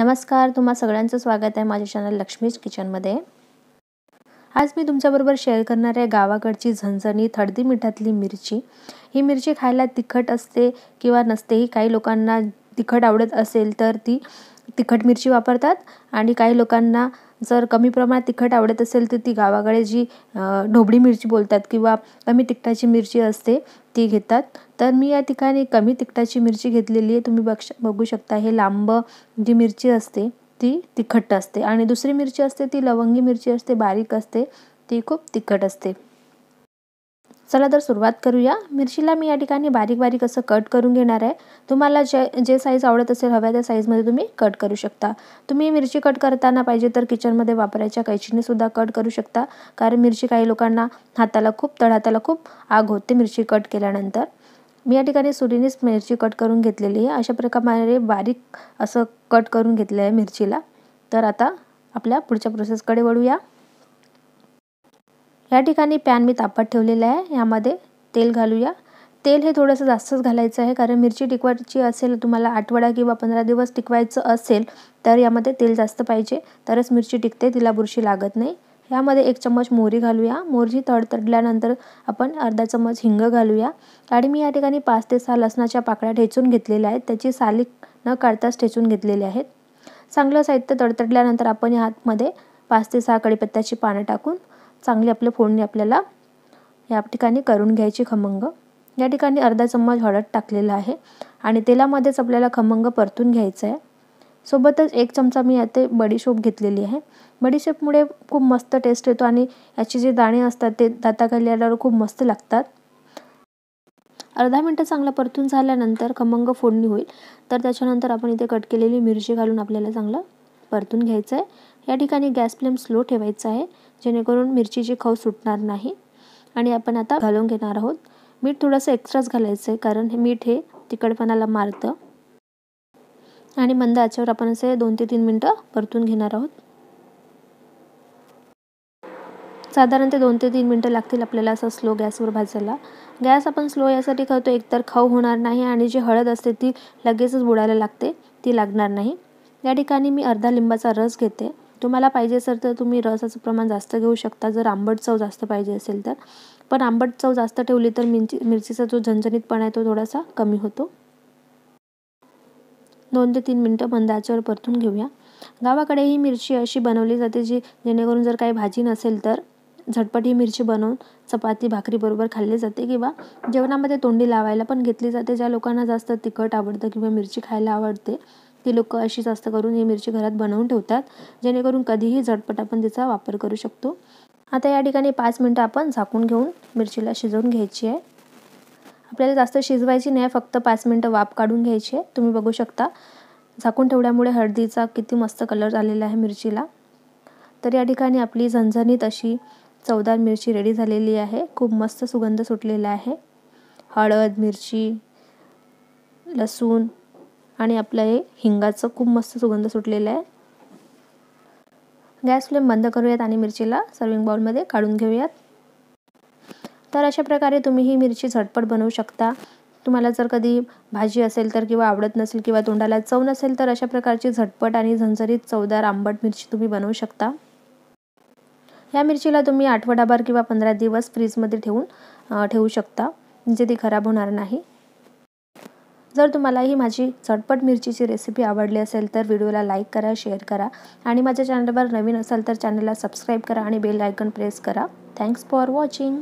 नमस्कार तुम्हा सगळ्यांचं स्वागत आहे माझ्या चॅनल लक्ष्मीज किचनमध्ये आज मी तुमच्याबरोबर शेअर करणार आहे गावाकडची झणझणी थडदी मिठातली मिरची ही मिरची खायला तिखट असते किंवा नसतेही काही लोकांना तिखट आवडत असेल तर ती तिखट मिरची वापरतात आणि काही लोकांना जर कमी प्रमाणात तिखट आवडत असेल तर ती गावाकडे जी ढोबळी मिरची बोलतात किंवा कमी तिखटाची मिरची असते ती घेतात तर मी या ठिकाणी कमी तिखटाची मिरची घेतलेली आहे तुम्ही बक्ष बघू शकता हे लांब जी मिरची असते ती तिखट असते आणि दुसरी मिरची असते ती लवंगी मिरची असते बारीक असते ती खूप तिखट असते चला तर सुरुवात करूया मिरचीला मी या ठिकाणी बारीक बारीक असं कट करून घेणार आहे तुम्हाला जे जे साईज आवडत असेल हव्या त्या साईजमध्ये तुम्ही कट करू शकता तुम्ही मिरची कट करताना पाहिजे तर किचनमध्ये वापरायच्या कैचीनेसुद्धा कट करू शकता कारण मिरची काही लोकांना हाताला खूप तळहाताला खूप आग होते मिरची कट केल्यानंतर मी या ठिकाणी सुरीनेच मिरची कट करून घेतलेली आहे अशा प्रकारे बारीक असं कट करून घेतलं आहे मिरचीला तर आता आपल्या पुढच्या प्रोसेसकडे वळूया या ठिकाणी पॅन मी तापत ठेवलेलं आहे यामध्ये तेल घालूया तेल हे थोडंसं जास्तच घालायचं आहे कारण मिरची टिकवायची असेल तुम्हाला आठवडा किंवा पंधरा दिवस टिकवायचं असेल तर यामध्ये तेल जास्त पाहिजे तरच मिरची टिकते तिला बुरशी लागत नाही यामध्ये एक चम्मच मोहरी घालूया मोहरी तडतडल्यानंतर आपण अर्धा चम्मच हिंग घालूया आणि मी या ठिकाणी पाच ते सहा लसणाच्या पाकळ्या ठेचून घेतलेल्या आहेत त्याची साली न काढताच ठेचून घेतलेल्या आहेत चांगलं साहित्य तडतडल्यानंतर आपण या आतमध्ये पाच ते सहा कडीपत्त्याची पानं टाकून चांगली आपल्या फोडणी आपल्याला या ठिकाणी करून घ्यायची खमंग या ठिकाणी अर्धा चम्मच हळद टाकलेला आहे आणि तेलामध्येच आपल्याला खमंग परतून घ्यायचं आहे सोबतच एक चमचा मी यात बडीशोप घेतलेली आहे बडीशेपमुळे खूप मस्त टेस्ट येतो आणि याचे जे दाणे असतात ते दाताखाली आल्यावर खूप मस्त लागतात अर्धा मिनटं चांगला परतून झाल्यानंतर खमंग फोडणी होईल तर त्याच्यानंतर आपण इथे कट केलेली मिरची घालून आपल्याला चांगलं परतून घ्यायचं आहे या ठिकाणी गॅस फ्लेम स्लो ठेवायचा आहे जेणेकरून मिरचीची खाऊ सुटणार नाही आणि आपण आता घालून घेणार आहोत मीठ थोडंसं एक्स्ट्राच घालायचं आहे कारण हे मीठ हे तिकडपणाला मारतं आणि मंद याच्यावर आपण असे दोन ते तीन मिनटं परतून घेणार आहोत साधारण ते दोन ते तीन मिनटं लागतील आपल्याला असं स्लो गॅसवर भाजायला गॅस आपण स्लो यासाठी करतो एकतर खाऊ होणार नाही आणि जी हळद असते ती लगेचच बुडायला लागते ती लागणार नाही या ठिकाणी मी अर्धा लिंबाचा रस घेते तुम्हाला पाहिजे असेल तर तुम्ही रसाचं प्रमाण जास्त घेऊ शकता जर आंबट चव जास्त पाहिजे असेल तर पण आंबट चव जास्त ठेवली तर मिरची मिरचीचा जो झणझणीतपणा आहे तो थोडासा कमी होतो दोन ते तीन मिनटं मंदाच्यावर परतून घेऊया गावाकडे ही मिरची अशी बनवली जाते जी जेणेकरून जर काही भाजी नसेल तर झटपट ही मिरची बनवून चपाती भाकरीबरोबर खाल्ली जाते किंवा जेवणामध्ये तोंडी लावायला पण घेतली जाते ज्या लोकांना जास्त तिखट आवडतं किंवा मिरची खायला आवडते ती लोक अशी जास्त करून ही मिरची घरात बनवून ठेवतात जेणेकरून कधीही झटपट आपण तिचा वापर करू शकतो आता या ठिकाणी पाच मिनटं आपण झाकून घेऊन मिरचीला शिजवून घ्यायची आहे आपल्याला जास्त शिजवायची नाही फक्त पाच मिनटं वाफ काढून घ्यायची आहे तुम्ही बघू शकता झाकून ठेवल्यामुळे हळदीचा किती मस्त कलर आलेला आहे मिरचीला तर या ठिकाणी आपली झणझणीत अशी चवदार मिरची रेडी झालेली आहे खूप मस्त सुगंध सुटलेला आहे हळद मिरची लसूण आणि आपलं हे हिंगाचं खूप मस्त सुगंध सुटलेलं आहे गॅस फ्लेम बंद करूयात आणि मिरचीला सर्विंग बाउलमध्ये काढून घेऊयात तर अशा प्रकारे तुम्ही ही मिरची झटपट बनवू शकता तुम्हाला जर कधी भाजी असेल तर किंवा आवडत नसेल किंवा तोंडाला चव नसेल तर अशा प्रकारची झटपट आणि झणझरीत चवदार आंबट मिरची तुम्ही बनवू शकता या मिरचीला तुम्ही आठवडाभर किंवा पंधरा दिवस फ्रीजमध्ये ठेवून ठेवू शकता म्हणजे ती खराब होणार नाही जर तुम्हाला ही माझी चटपट मिरचीची रेसिपी आवडली असेल तर व्हिडिओला लाईक करा शेअर करा आणि माझ्या चॅनलवर नवीन असाल तर चॅनलला सबस्क्राईब करा आणि बेल आयकन प्रेस करा थँक्स फॉर वॉचिंग